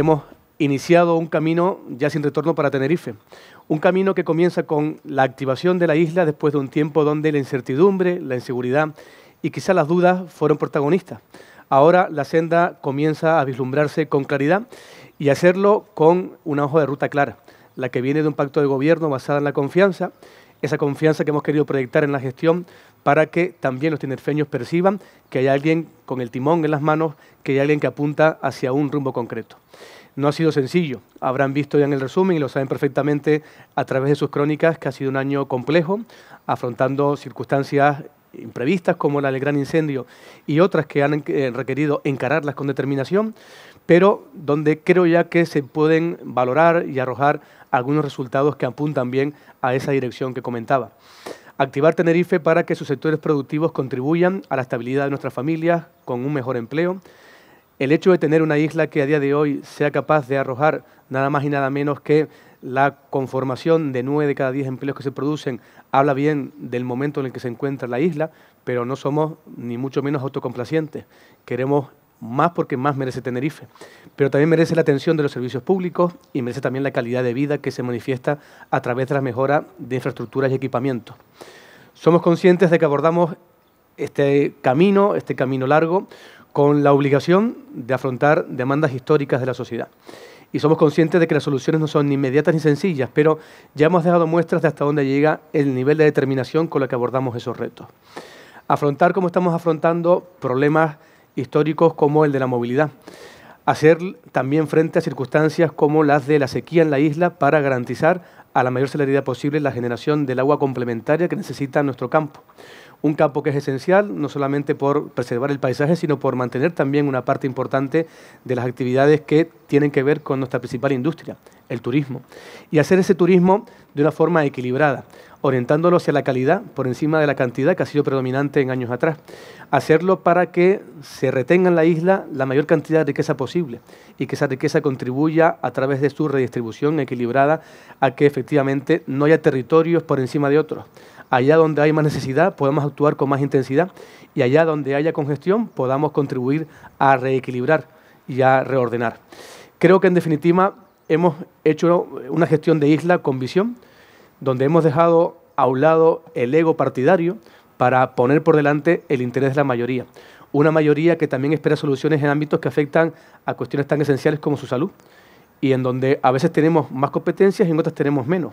hemos iniciado un camino ya sin retorno para Tenerife. Un camino que comienza con la activación de la isla después de un tiempo donde la incertidumbre, la inseguridad y quizás las dudas fueron protagonistas. Ahora la senda comienza a vislumbrarse con claridad y hacerlo con una hoja de ruta clara, la que viene de un pacto de gobierno basada en la confianza, esa confianza que hemos querido proyectar en la gestión para que también los tinerfeños perciban que hay alguien con el timón en las manos, que hay alguien que apunta hacia un rumbo concreto. No ha sido sencillo, habrán visto ya en el resumen y lo saben perfectamente a través de sus crónicas que ha sido un año complejo, afrontando circunstancias imprevistas como la del gran incendio y otras que han eh, requerido encararlas con determinación, pero donde creo ya que se pueden valorar y arrojar algunos resultados que apuntan bien a esa dirección que comentaba. Activar Tenerife para que sus sectores productivos contribuyan a la estabilidad de nuestras familias con un mejor empleo. El hecho de tener una isla que a día de hoy sea capaz de arrojar nada más y nada menos que la conformación de nueve de cada diez empleos que se producen habla bien del momento en el que se encuentra la isla, pero no somos ni mucho menos autocomplacientes. Queremos más porque más merece Tenerife, pero también merece la atención de los servicios públicos y merece también la calidad de vida que se manifiesta a través de la mejora de infraestructuras y equipamiento. Somos conscientes de que abordamos este camino, este camino largo, con la obligación de afrontar demandas históricas de la sociedad. Y somos conscientes de que las soluciones no son ni inmediatas ni sencillas, pero ya hemos dejado muestras de hasta dónde llega el nivel de determinación con la que abordamos esos retos. Afrontar como estamos afrontando problemas históricos como el de la movilidad. Hacer también frente a circunstancias como las de la sequía en la isla para garantizar a la mayor celeridad posible la generación del agua complementaria que necesita nuestro campo. Un campo que es esencial no solamente por preservar el paisaje, sino por mantener también una parte importante de las actividades que tienen que ver con nuestra principal industria, el turismo. Y hacer ese turismo de una forma equilibrada, orientándolo hacia la calidad por encima de la cantidad que ha sido predominante en años atrás. Hacerlo para que se retenga en la isla la mayor cantidad de riqueza posible y que esa riqueza contribuya a través de su redistribución equilibrada a que efectivamente no haya territorios por encima de otros. Allá donde hay más necesidad podemos actuar con más intensidad y allá donde haya congestión podamos contribuir a reequilibrar y a reordenar. Creo que en definitiva hemos hecho una gestión de isla con visión donde hemos dejado a un lado el ego partidario para poner por delante el interés de la mayoría. Una mayoría que también espera soluciones en ámbitos que afectan a cuestiones tan esenciales como su salud y en donde a veces tenemos más competencias y en otras tenemos menos.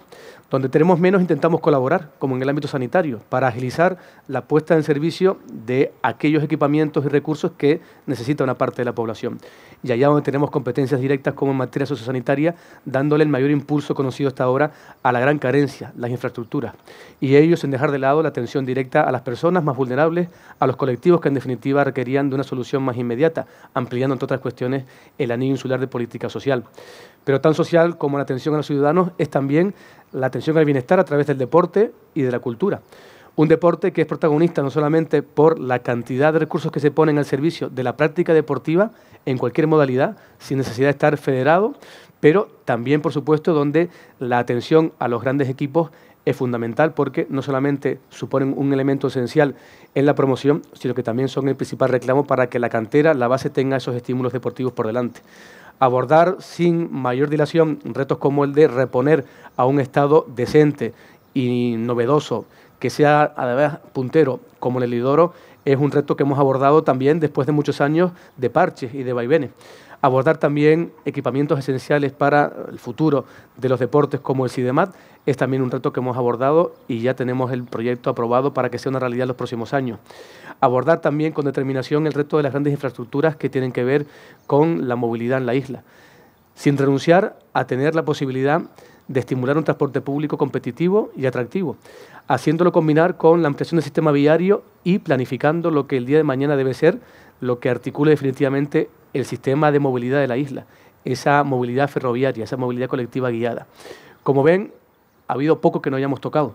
Donde tenemos menos intentamos colaborar, como en el ámbito sanitario, para agilizar la puesta en servicio de aquellos equipamientos y recursos que necesita una parte de la población. Y allá donde tenemos competencias directas como en materia sociosanitaria, dándole el mayor impulso conocido hasta ahora a la gran carencia, las infraestructuras. Y ellos sin dejar de lado la atención directa a las personas más vulnerables, a los colectivos que en definitiva requerían de una solución más inmediata, ampliando entre otras cuestiones el anillo insular de política social. Pero tan social como la atención a los ciudadanos es también la atención al bienestar a través del deporte y de la cultura. Un deporte que es protagonista no solamente por la cantidad de recursos que se ponen al servicio de la práctica deportiva en cualquier modalidad, sin necesidad de estar federado, pero también, por supuesto, donde la atención a los grandes equipos es fundamental porque no solamente suponen un elemento esencial en la promoción, sino que también son el principal reclamo para que la cantera, la base, tenga esos estímulos deportivos por delante abordar sin mayor dilación retos como el de reponer a un Estado decente y novedoso, que sea además puntero como el Elidoro, es un reto que hemos abordado también después de muchos años de parches y de vaivenes. Abordar también equipamientos esenciales para el futuro de los deportes como el CIDEMAT es también un reto que hemos abordado y ya tenemos el proyecto aprobado para que sea una realidad en los próximos años. Abordar también con determinación el reto de las grandes infraestructuras que tienen que ver con la movilidad en la isla, sin renunciar a tener la posibilidad de estimular un transporte público competitivo y atractivo, haciéndolo combinar con la ampliación del sistema viario y planificando lo que el día de mañana debe ser lo que articule definitivamente el sistema de movilidad de la isla, esa movilidad ferroviaria, esa movilidad colectiva guiada. Como ven, ha habido poco que no hayamos tocado.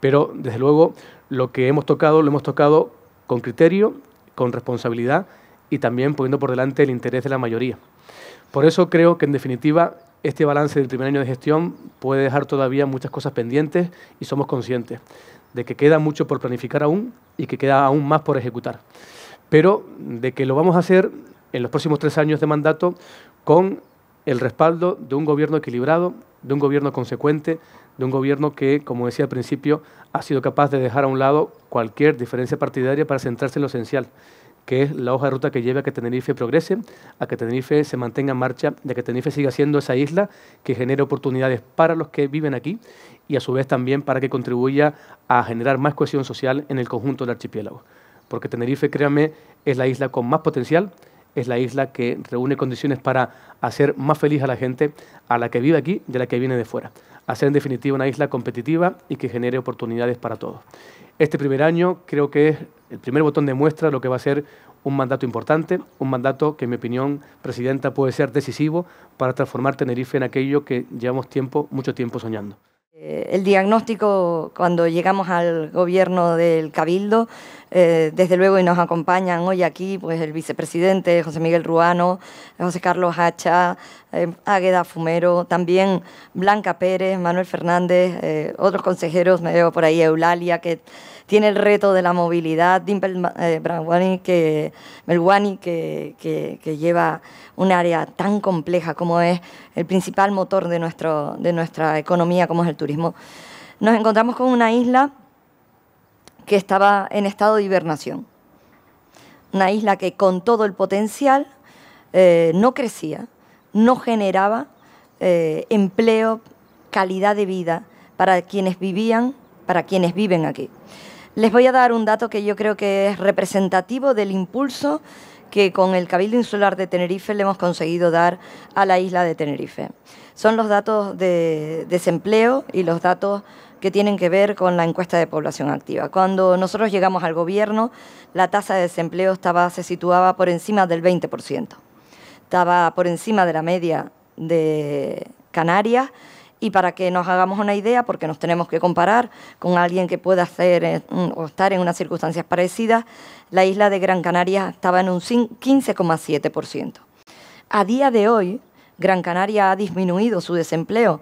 Pero, desde luego, lo que hemos tocado, lo hemos tocado con criterio, con responsabilidad y también poniendo por delante el interés de la mayoría. Por eso creo que, en definitiva, este balance del primer año de gestión puede dejar todavía muchas cosas pendientes y somos conscientes de que queda mucho por planificar aún y que queda aún más por ejecutar. Pero de que lo vamos a hacer en los próximos tres años de mandato con el respaldo de un gobierno equilibrado, de un gobierno consecuente, de un gobierno que, como decía al principio, ha sido capaz de dejar a un lado cualquier diferencia partidaria para centrarse en lo esencial, que es la hoja de ruta que lleve a que Tenerife progrese, a que Tenerife se mantenga en marcha, de que Tenerife siga siendo esa isla que genere oportunidades para los que viven aquí y a su vez también para que contribuya a generar más cohesión social en el conjunto del archipiélago. Porque Tenerife, créame, es la isla con más potencial, es la isla que reúne condiciones para hacer más feliz a la gente, a la que vive aquí y a la que viene de fuera hacer en definitiva una isla competitiva y que genere oportunidades para todos. Este primer año creo que es el primer botón de muestra de lo que va a ser un mandato importante, un mandato que en mi opinión, Presidenta, puede ser decisivo para transformar Tenerife en aquello que llevamos tiempo, mucho tiempo soñando. Eh, el diagnóstico cuando llegamos al gobierno del Cabildo, eh, desde luego, y nos acompañan hoy aquí pues, el vicepresidente José Miguel Ruano, José Carlos Hacha, eh, Águeda Fumero, también Blanca Pérez, Manuel Fernández, eh, otros consejeros, me veo por ahí Eulalia, que tiene el reto de la movilidad, Dimple eh, que, que, lleva un área tan compleja como es el principal motor de, nuestro, de nuestra economía, como es el turismo. Nos encontramos con una isla que estaba en estado de hibernación, una isla que con todo el potencial no crecía, no generaba eh, empleo, calidad de vida para quienes vivían, para quienes viven aquí. Les voy a dar un dato que yo creo que es representativo del impulso que con el Cabildo Insular de Tenerife le hemos conseguido dar a la isla de Tenerife. Son los datos de desempleo y los datos que tienen que ver con la encuesta de población activa. Cuando nosotros llegamos al gobierno, la tasa de desempleo se situaba por encima del 20% estaba por encima de la media de Canarias. Y para que nos hagamos una idea, porque nos tenemos que comparar con alguien que pueda hacer eh, o estar en unas circunstancias parecidas, la isla de Gran Canaria estaba en un 15,7%. A día de hoy, Gran Canaria ha disminuido su desempleo,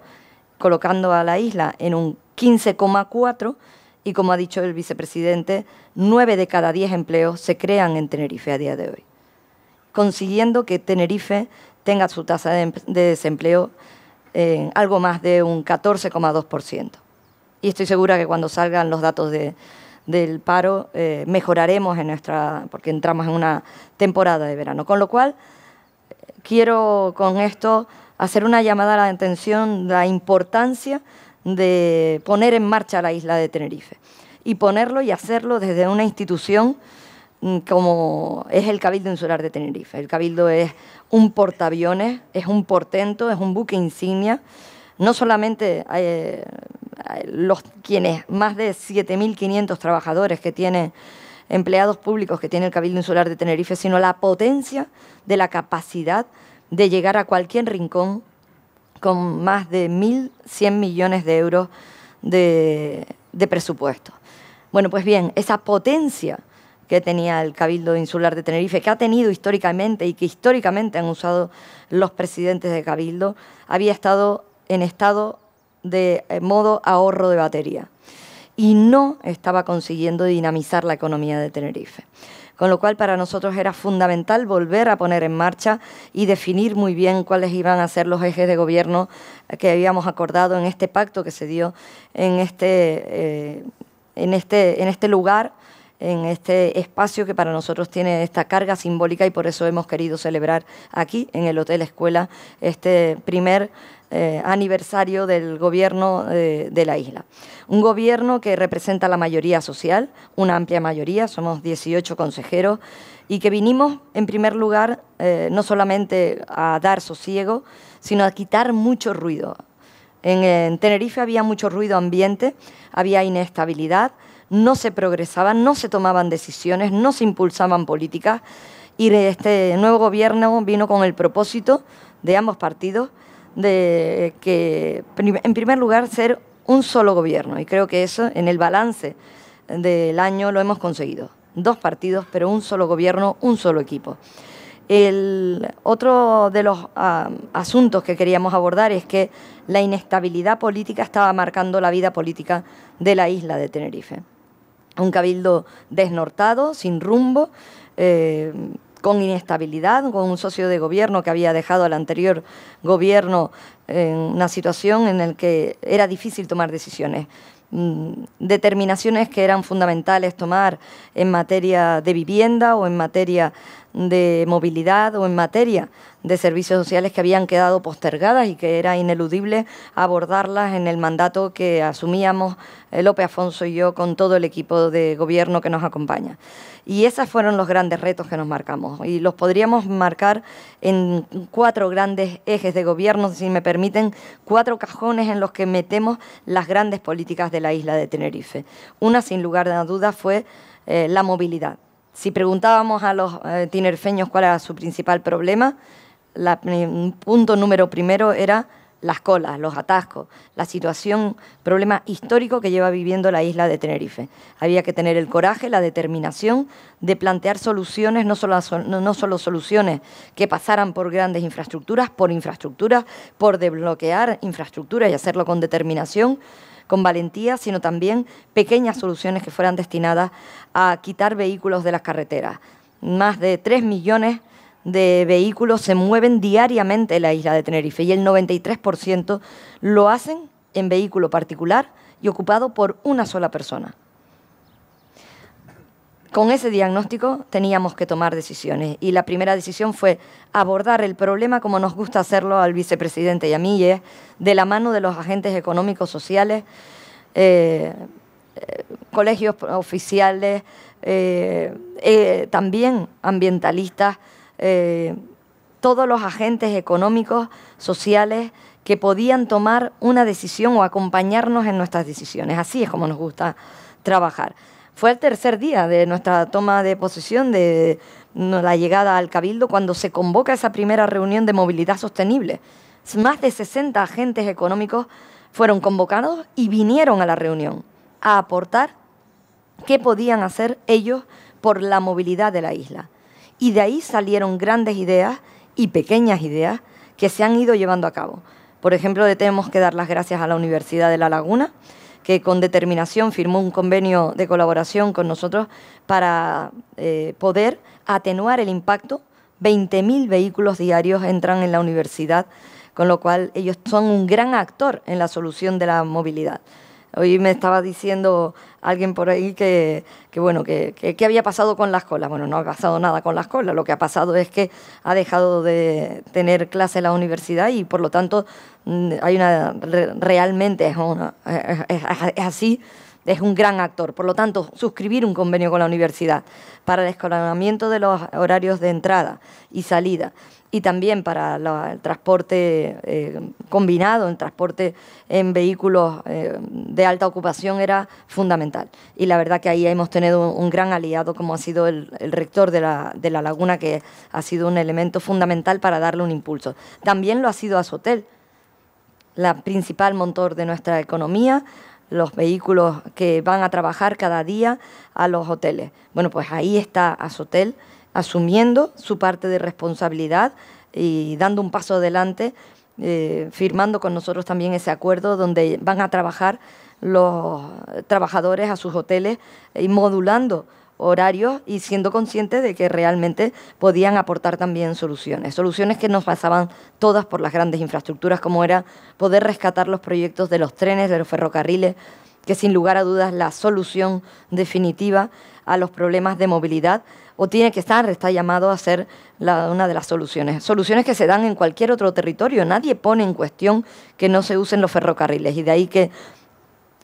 colocando a la isla en un 15,4% y como ha dicho el vicepresidente, 9 de cada 10 empleos se crean en Tenerife a día de hoy consiguiendo que Tenerife tenga su tasa de, em-, desempleo en algo más de un 14,2%. Y estoy segura que cuando salgan los datos del paro eh, mejoraremos en nuestra, porque entramos en una temporada de verano. Con lo cual, quiero con esto hacer una llamada a la atención de la importancia de poner en marcha la isla de Tenerife y ponerlo y hacerlo desde una institución Mm, como es el Cabildo Insular de Tenerife. El Cabildo es un portaaviones, es un portento, es un buque insignia. No solamente eh, los quienes, más de 7.500 trabajadores que tiene, empleados públicos que tiene el Cabildo Insular de Tenerife, sino la potencia de la capacidad de llegar a cualquier rincón con más de 1.100 millones de euros de presupuesto. Bueno, pues bien, esa potencia que tenía el Cabildo Insular de Tenerife, que ha tenido históricamente y que históricamente han usado los presidentes de Cabildo, había estado en estado de eh, modo ahorro de batería y no estaba consiguiendo dinamizar la economía de Tenerife. Con lo cual para nosotros era fundamental volver a poner en marcha y definir muy bien cuáles iban a ser los ejes de gobierno que habíamos acordado en este pacto que se dio en este, eh, en este, en este lugar en este espacio que para nosotros tiene esta carga simbólica y por eso hemos querido celebrar aquí en el Hotel Escuela este primer eh, aniversario del gobierno eh, de la isla. Un gobierno que representa la mayoría social, una amplia mayoría, somos 18 consejeros, y que vinimos, en primer lugar, eh, no solamente a dar sosiego, sino a quitar mucho ruido. en Tenerife había mucho ruido ambiente, había inestabilidad, no se progresaban, no se tomaban decisiones, no se impulsaban políticas y este nuevo gobierno vino con el propósito de ambos partidos de que, en primer lugar, ser un solo gobierno y creo que eso en el balance del año lo hemos conseguido. Dos partidos, pero un solo gobierno, un solo equipo. El otro de los ah, asuntos que queríamos abordar es que la inestabilidad política estaba marcando la vida política de la isla de Tenerife un cabildo desnortado, sin rumbo, eh, con inestabilidad, con un socio de gobierno que había dejado al anterior gobierno en una situación en la que era difícil tomar decisiones mm, determinaciones que eran fundamentales tomar en materia de vivienda o en materia de movilidad o en materia de servicios sociales que habían quedado postergadas y que era ineludible abordarlas en el mandato que asumíamos eh, López Afonso y yo con todo el equipo de gobierno que nos acompaña. Y esos fueron los grandes retos que nos marcamos y los podríamos marcar en cuatro grandes ejes de gobierno, si me permiten, cuatro cajones en los que metemos las grandes políticas de la isla de Tenerife. Una, sin lugar a dudas, fue eh, la movilidad. Si preguntábamos a los eh, tinerfeños cuál era su principal problema, el punto número primero era las colas, los atascos, la situación, problema histórico que lleva viviendo la isla de Tenerife. Había que tener el coraje, la determinación de plantear soluciones, no solo, no solo soluciones que pasaran por grandes infraestructuras, por infraestructuras, por desbloquear infraestructuras y hacerlo con determinación, con valentía, sino también pequeñas soluciones que fueran destinadas a quitar vehículos de las carreteras. Más de 3 millones de vehículos se mueven diariamente en la isla de Tenerife y el 93% lo hacen en vehículo particular y ocupado por una sola persona. Con ese diagnóstico teníamos que tomar decisiones y la primera decisión fue abordar el problema como nos gusta hacerlo al vicepresidente y a mí, de la mano de los agentes económicos, sociales, eh, eh, colegios oficiales, eh, también ambientalistas, eh, todos los agentes económicos, sociales, que podían tomar una decisión o acompañarnos en nuestras decisiones. Así es como nos gusta trabajar. Fue el tercer día de nuestra toma de posesión, de la llegada al Cabildo, cuando se convoca esa primera reunión de movilidad sostenible. Más de 60 agentes económicos fueron convocados y vinieron a la reunión a aportar qué podían hacer ellos por la movilidad de la isla y de ahí salieron grandes ideas y pequeñas ideas que se han ido llevando a cabo. Por ejemplo, tenemos que dar las gracias a la Universidad de La Laguna, que con determinación firmó un convenio de colaboración con nosotros para eh, poder atenuar el impacto. 20.000 vehículos diarios entran en la universidad, con lo cual ellos son un gran actor en la solución de la movilidad. Hoy me estaba diciendo alguien por ahí que, bueno, que, había pasado con las colas. Bueno, no ha pasado nada con las colas. Lo que ha pasado es que ha dejado de tener clase en la universidad y por lo tanto mm, hay una realmente es, es así. Es un gran actor. Por lo tanto, suscribir un convenio con la universidad para el escalonamiento de los horarios de entrada y salida, y también para el transporte eh, combinado, el transporte en vehículos eh, de alta ocupación era fundamental. Y la verdad que ahí hemos tenido un, gran aliado como ha sido el, rector de la, laguna, que ha sido un elemento fundamental para darle un impulso. También lo ha sido Azotel, la principal motor de nuestra economía los vehículos que van a trabajar cada día a los hoteles. Bueno, pues ahí está Azotel, asumiendo su parte de responsabilidad y dando un paso adelante, eh, firmando con nosotros también ese acuerdo donde van a trabajar los trabajadores a sus hoteles y modulando horarios y siendo conscientes de que realmente podían aportar también soluciones, soluciones que nos pasaban todas por las grandes infraestructuras, como era poder rescatar los proyectos de los trenes, de los ferrocarriles, que sin lugar a dudas la solución definitiva a los problemas de movilidad o tiene que estar, está llamado a ser una de las soluciones. Soluciones que se dan en cualquier otro territorio. Nadie pone en cuestión que no se usen los ferrocarriles. Y de ahí que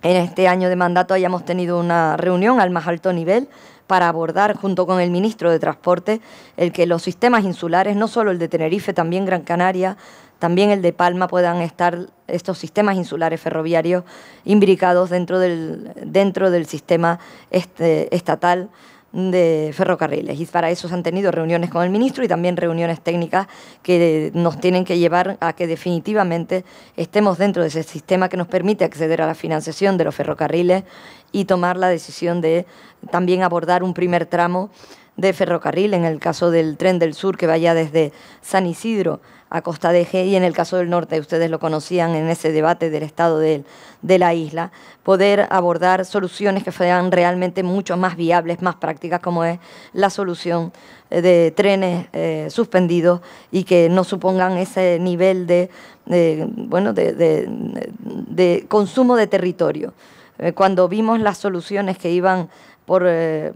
en este año de mandato hayamos tenido una reunión al más alto nivel para abordar junto con el ministro de Transporte el que los sistemas insulares, no solo el de Tenerife, también Gran Canaria, también el de Palma, puedan estar estos sistemas insulares ferroviarios imbricados dentro del, dentro del sistema este, estatal de ferrocarriles. Y para eso se han tenido reuniones con el ministro y también reuniones técnicas que eh, nos tienen que llevar a que definitivamente estemos dentro de ese sistema que nos permite acceder a la financiación de los ferrocarriles y tomar la decisión de también abordar un primer tramo de ferrocarril, en el caso del tren del sur que vaya desde San Isidro a Costa de G, y en el caso del norte, ustedes lo conocían en ese debate del estado de, la isla, poder abordar soluciones que sean realmente mucho más viables, más prácticas, como es la solución eh, de trenes eh, suspendidos y que no supongan ese nivel de, bueno, de consumo de territorio eh, cuando vimos las soluciones que iban eh,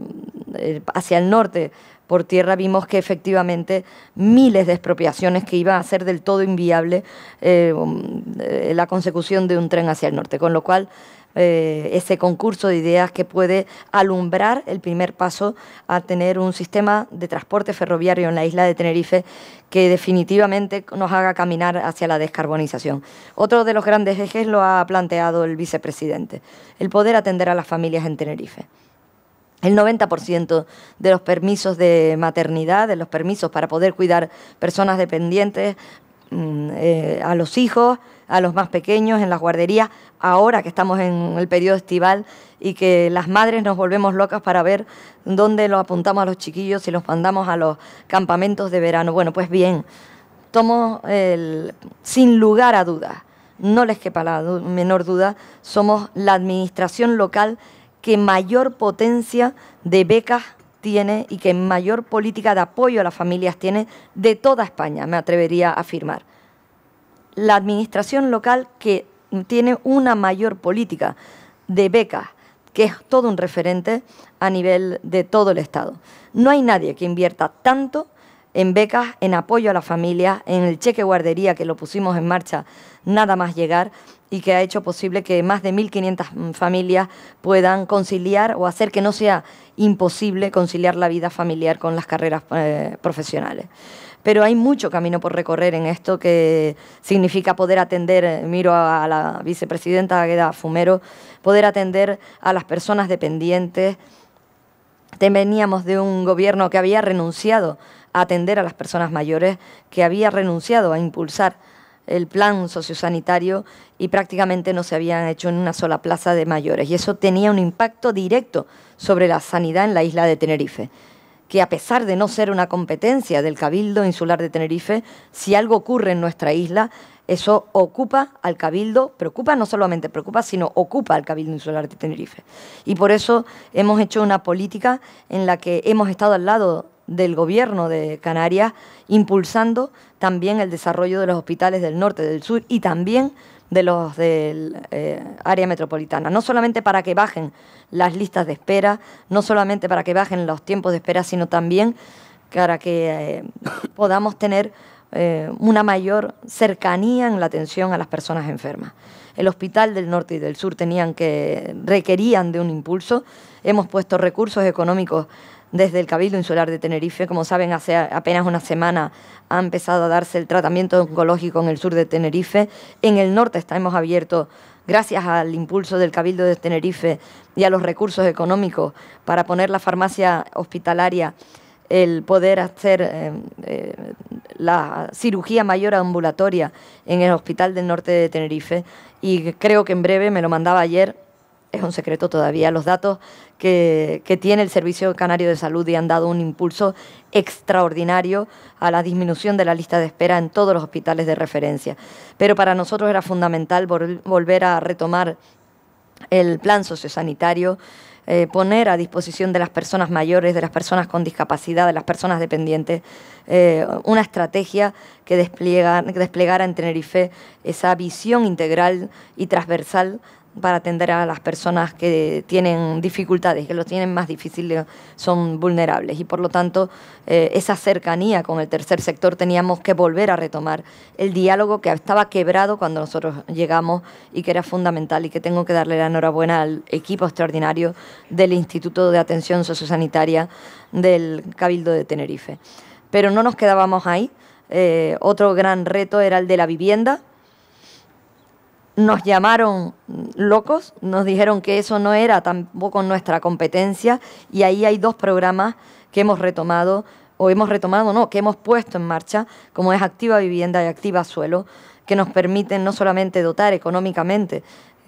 eh, hacia el norte por tierra vimos que efectivamente miles de expropiaciones que iban a ser del todo inviable eh, um, la consecución de un tren hacia el norte, con lo cual ese concurso de ideas que puede alumbrar el primer paso a tener un sistema de transporte ferroviario en la isla de Tenerife que definitivamente nos haga caminar hacia la descarbonización. Otro de los grandes ejes lo ha planteado el vicepresidente, el poder atender a las familias en Tenerife. El 90% de los permisos de maternidad, de los permisos para poder cuidar personas dependientes, mm, eh, a los hijos, a los más pequeños en las guarderías, ahora que estamos en el periodo estival y que las madres nos volvemos locas para ver dónde lo apuntamos a los chiquillos y los mandamos a los campamentos de verano. Bueno, pues bien, tomo el, sin lugar a dudas, no les quepa la menor duda, somos la administración local que mayor potencia de becas tiene y que mayor política de apoyo a las familias tiene de toda España, me atrevería a afirmar. La administración local que tiene una mayor política de becas, que es todo un referente a nivel de todo el Estado. No hay nadie que invierta tanto en becas, en apoyo a las familias... en el cheque guardería que lo pusimos en marcha nada más llegar, y que ha hecho posible que más de 1.500 mm, familias puedan conciliar o hacer que no sea imposible conciliar la vida familiar con las carreras eh, profesionales pero hay mucho camino por recorrer en esto que significa poder atender, eh, miro a la vicepresidenta Agueda Fumero, poder atender a las personas dependientes. Veníamos de un gobierno que había renunciado a atender a las personas mayores, que había renunciado a impulsar el plan sociosanitario y prácticamente no se habían hecho en una sola plaza de mayores. Y eso tenía un impacto directo sobre la sanidad en la isla de Tenerife, que a pesar de no ser una competencia del Cabildo Insular de Tenerife, si algo ocurre en nuestra isla, eso ocupa al Cabildo, preocupa no solamente preocupa, sino ocupa al Cabildo Insular de Tenerife. Y por eso hemos hecho una política en la que hemos estado al lado del gobierno de Canarias impulsando también el desarrollo de los hospitales del norte, del sur y también de los del eh, área metropolitana. No solamente para que bajen las listas de espera, no solamente para que bajen los tiempos de espera, sino también para que eh, podamos tener eh, una mayor cercanía en la atención a las personas enfermas. El hospital del norte y del sur tenían que requerían de un impulso. Hemos puesto recursos económicos desde el Cabildo Insular de Tenerife. Como saben, hace apenas una semana ha empezado a darse el tratamiento oncológico en el sur de Tenerife. En el norte estamos abiertos, gracias al impulso del Cabildo de Tenerife y a los recursos económicos, para poner la farmacia hospitalaria, el poder hacer eh, eh, la cirugía mayor ambulatoria en el Hospital del Norte de Tenerife. Y creo que en breve, me lo mandaba ayer, es un secreto todavía. Los datos que, tiene el Servicio Canario de Salud y han dado un impulso extraordinario a la disminución de la lista de espera en todos los hospitales de referencia. Pero para nosotros era fundamental volver a retomar el plan sociosanitario. Eh, poner a disposición de las personas mayores, de las personas con discapacidad, de las personas dependientes, eh, una estrategia que que desplegara en Tenerife esa visión integral y transversal para atender a las personas que tienen dificultades, que lo tienen más difícil, son vulnerables. Y por lo tanto, eh, esa cercanía con el tercer sector teníamos que volver a retomar el diálogo que estaba quebrado cuando nosotros llegamos y que era fundamental y que tengo que darle la enhorabuena al equipo extraordinario del Instituto de Atención Sociosanitaria del Cabildo de Tenerife. Pero no nos quedábamos ahí. Eh, otro gran reto era el de la vivienda nos llamaron locos, nos dijeron que eso no era tampoco nuestra competencia y ahí hay dos programas que hemos retomado, o hemos retomado, no, que hemos puesto en marcha, como es Activa Vivienda y Activa Suelo, que nos permiten no solamente dotar económicamente,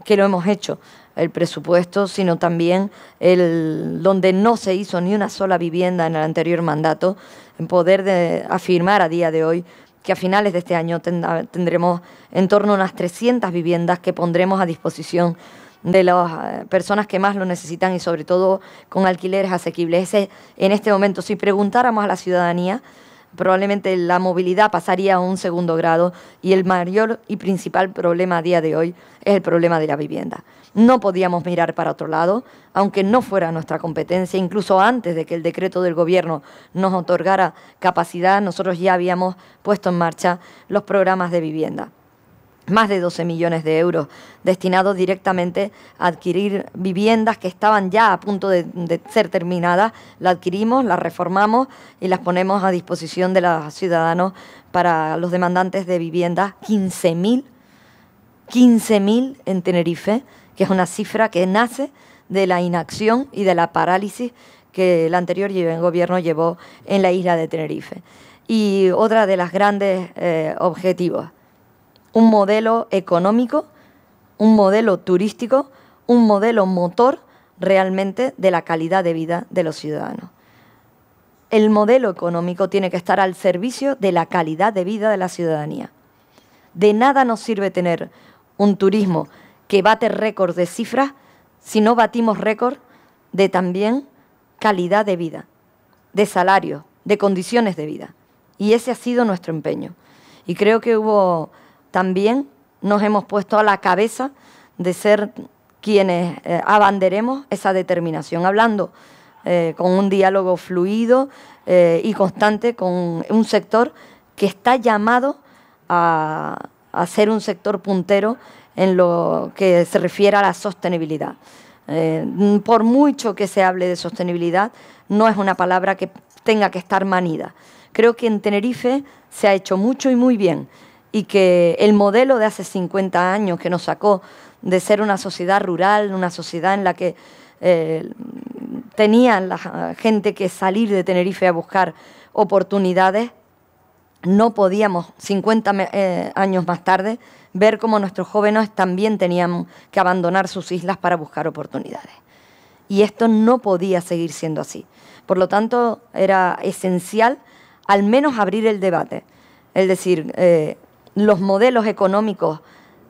que lo hemos hecho, el presupuesto, sino también el donde no se hizo ni una sola vivienda en el anterior mandato, en poder de afirmar a día de hoy que a finales de este año tendremos en torno a unas 300 viviendas que pondremos a disposición de las eh, personas que más lo necesitan y sobre todo con alquileres asequibles. en este momento, si preguntáramos a la ciudadanía, probablemente la movilidad pasaría a un segundo grado y el mayor y principal problema a día de hoy es el problema de la vivienda. No podíamos mirar para otro lado, aunque no fuera nuestra competencia, incluso antes de que el decreto del gobierno nos otorgara capacidad, nosotros ya habíamos puesto en marcha los programas de vivienda más de 12 millones de euros destinados directamente a adquirir viviendas que estaban ya a punto de, ser terminadas. La adquirimos, las reformamos y las ponemos a disposición de los ciudadanos para los demandantes de viviendas. 15.000, 15.000 en Tenerife, que es una cifra que nace de la inacción y de la parálisis que el anterior gobierno llevó en la isla de Tenerife. Y otra de las grandes eh, objetivos un modelo económico, un modelo turístico, un modelo motor realmente de la calidad de vida de los ciudadanos. El modelo económico tiene que estar al servicio de la calidad de vida de la ciudadanía. De nada nos sirve tener un turismo que bate récord de cifras si no batimos récord de también calidad de vida, de salario, de condiciones de vida. Y ese ha sido nuestro empeño. Y creo que hubo también nos hemos puesto a la cabeza de ser quienes eh, abanderemos esa determinación, hablando eh, con un diálogo fluido eh, y constante con un sector que está llamado a, ser un sector puntero en lo que se refiere a la sostenibilidad. por mucho que se hable de sostenibilidad, no es una palabra que tenga que estar manida. Creo que en Tenerife se ha hecho mucho y muy bien y que el modelo de hace 50 años que nos sacó de ser una sociedad rural, una sociedad en la que tenía eh, tenían la gente que salir de Tenerife a buscar oportunidades, no podíamos 50 eh, años más tarde ver como nuestros jóvenes también tenían que abandonar sus islas para buscar oportunidades. Y esto no podía seguir siendo así. Por lo tanto, era esencial al menos abrir el debate. Es decir, eh, los modelos económicos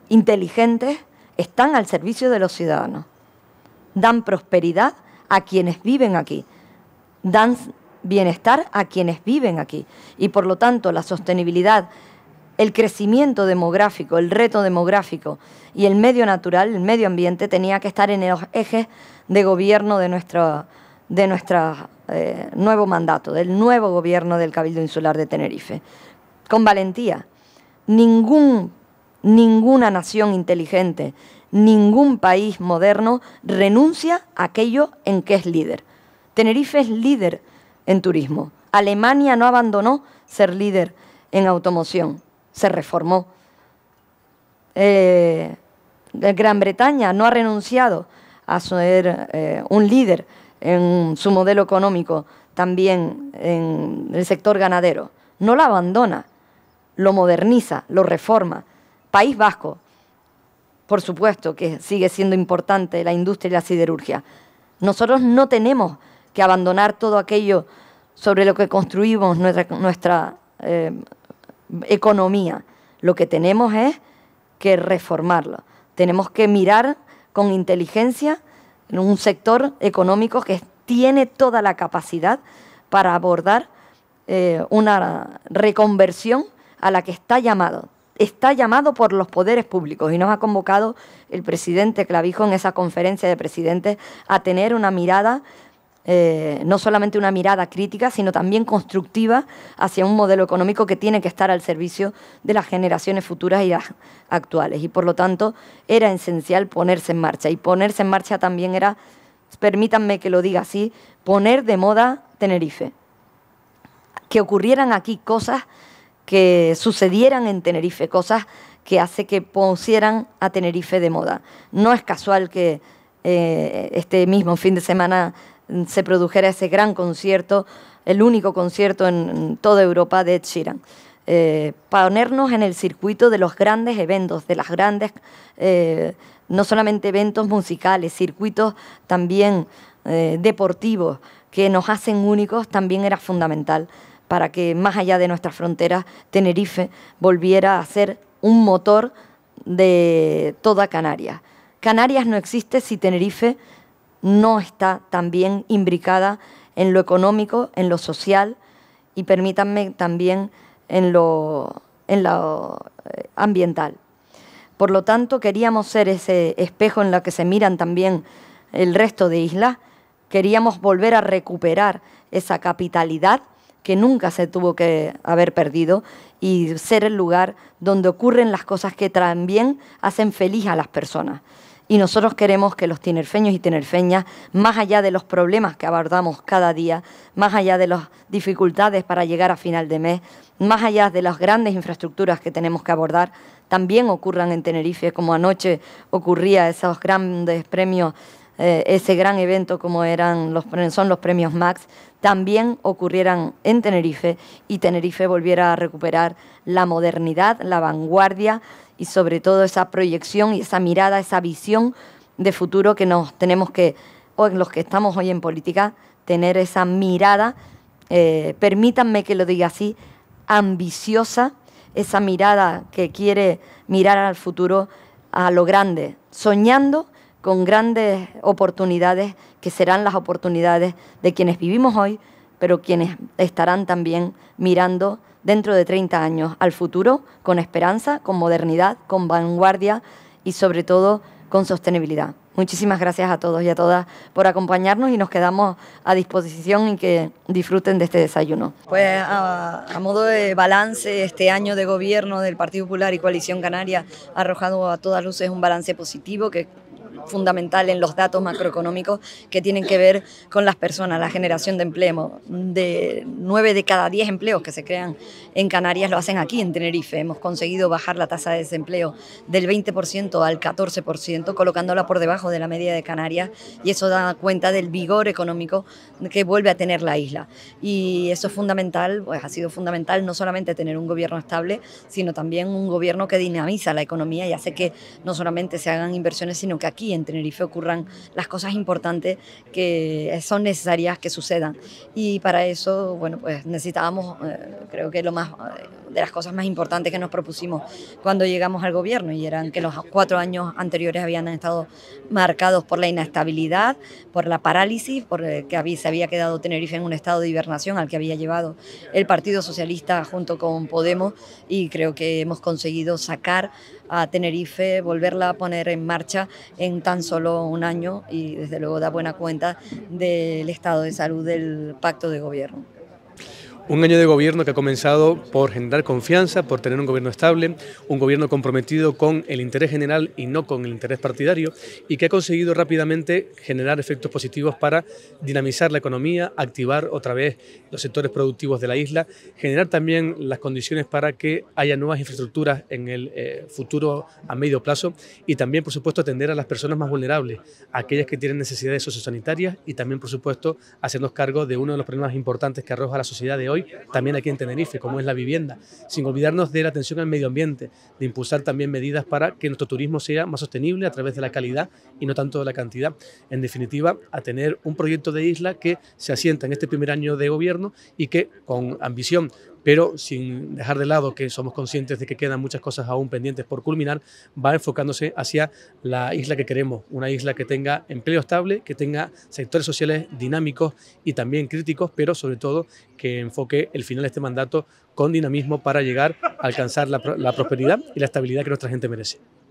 inteligentes están al servicio de los ciudadanos, dan prosperidad a quienes viven aquí, dan bienestar a quienes viven aquí y por lo tanto la sostenibilidad, el crecimiento demográfico, el reto demográfico y el medio natural, el medio ambiente tenía que estar en los ejes de gobierno de nuestro de eh, nuevo mandato, del nuevo gobierno del Cabildo Insular de Tenerife, con valentía, Ningún, ninguna nación inteligente, ningún país moderno renuncia a aquello en que es líder. Tenerife es líder en turismo. Alemania no abandonó ser líder en automoción, se reformó. Eh, Gran Bretaña no ha renunciado a ser eh, un líder en su modelo económico, también en el sector ganadero. No la abandona lo moderniza, lo reforma. País Vasco, por supuesto que sigue siendo importante la industria y la siderurgia. Nosotros no tenemos que abandonar todo aquello sobre lo que construimos nuestra, eh, economía. Lo que tenemos es que reformarlo. Tenemos que mirar con inteligencia un sector económico que tiene toda la capacidad para abordar eh, una reconversión a la que está llamado. Está llamado por los poderes públicos y nos ha convocado el presidente Clavijo en esa conferencia de presidentes a tener una mirada eh, no solamente una mirada crítica, sino también constructiva hacia un modelo económico que tiene que estar al servicio de las generaciones futuras y las actuales. Y por lo tanto era esencial ponerse en marcha. Y ponerse en marcha también era, permítanme que lo diga así, poner de moda Tenerife. Que ocurrieran aquí cosas que sucedieran en Tenerife, cosas que hace que pusieran a Tenerife de moda. No es casual que eh, este mismo fin de semana se produjera ese gran concierto, el único concierto en toda Europa de Ed Sheeran. Eh, ponernos en el circuito de los grandes eventos, de las grandes, eh, no solamente eventos musicales, circuitos también deportivos que nos hacen únicos, también era fundamental para que más allá de nuestras fronteras Tenerife volviera a ser un motor de toda Canarias. Canarias no existe si Tenerife no está también imbricada en lo económico, en lo social y permítanme también en lo, eh, ambiental. Por lo tanto, queríamos ser ese espejo en el que se miran también el resto de islas, queríamos volver a recuperar esa capitalidad que nunca se tuvo que haber perdido y ser el lugar donde ocurren las cosas que también hacen feliz a las personas. Y nosotros queremos que los tinerfeños y tinerfeñas, más allá de los problemas que abordamos cada día, más allá de las dificultades para llegar a final de mes, más allá de las grandes infraestructuras que tenemos que abordar, también ocurran en Tenerife, como anoche ocurría esos grandes premios eh, ese gran evento como eran los, son los premios Max, también ocurrieran en Tenerife y Tenerife volviera a recuperar la modernidad, la vanguardia y sobre todo esa proyección y esa mirada, esa visión de futuro que nos tenemos que, los que estamos hoy en política, tener esa mirada, eh, permítanme que lo diga así, ambiciosa, esa mirada que quiere mirar al futuro a lo grande, soñando con grandes oportunidades que serán las oportunidades de quienes vivimos hoy, pero quienes estarán también mirando dentro de 30 años al futuro con esperanza, con modernidad, con vanguardia y sobre todo con sostenibilidad. Muchísimas gracias a todos y a todas por acompañarnos y nos quedamos a disposición y que disfruten de este desayuno. Pues a, modo de balance, este año de gobierno del Partido Popular y Coalición Canaria ha arrojado a todas luces un balance positivo que fundamental en los datos macroeconómicos que tienen que ver con las personas, la generación de empleo. De 9 de cada diez empleos que se crean en Canarias lo hacen aquí en Tenerife. Hemos conseguido bajar la tasa de desempleo del 20% al 14%, colocándola por debajo de la media de Canarias y eso da cuenta del vigor económico que vuelve a tener la isla. Y eso es fundamental, pues ha sido fundamental no solamente tener un gobierno estable, sino también un gobierno que dinamiza la economía y hace que no solamente se hagan inversiones, sino que aquí en Tenerife ocurran las cosas importantes que son necesarias que sucedan. Y para eso, bueno, pues necesitábamos, eh, creo que lo más, eh, de las cosas más importantes que nos propusimos cuando llegamos al gobierno, y eran que los cuatro años anteriores habían estado marcados por la inestabilidad, por la parálisis, por eh, que había, se había quedado Tenerife en un estado de hibernación al que había llevado el Partido Socialista junto con Podemos, y creo que hemos conseguido sacar a Tenerife, volverla a poner en marcha en tan solo un año y desde luego da buena cuenta del estado de salud del pacto de gobierno. Un año de gobierno que ha comenzado por generar confianza, por tener un gobierno estable, un gobierno comprometido con el interés general y no con el interés partidario, y que ha conseguido rápidamente generar efectos positivos para dinamizar la economía, activar otra vez los sectores productivos de la isla, generar también las condiciones para que haya nuevas infraestructuras en el eh, futuro a medio plazo y también, por supuesto, atender a las personas más vulnerables, aquellas que tienen necesidades sociosanitarias y también, por supuesto, hacernos cargo de uno de los problemas importantes que arroja la sociedad de hoy hoy también aquí en Tenerife, como es la vivienda, sin olvidarnos de la atención al medio ambiente, de impulsar también medidas para que nuestro turismo sea más sostenible a través de la calidad y no tanto de la cantidad. En definitiva, a tener un proyecto de isla que se asienta en este primer año de gobierno y que con ambición, pero sin dejar de lado que somos conscientes de que quedan muchas cosas aún pendientes por culminar, va enfocándose hacia la isla que queremos, una isla que tenga empleo estable, que tenga sectores sociales dinámicos y también críticos, pero sobre todo que enfoque el final de este mandato con dinamismo para llegar a alcanzar la, la prosperidad y la estabilidad que nuestra gente merece.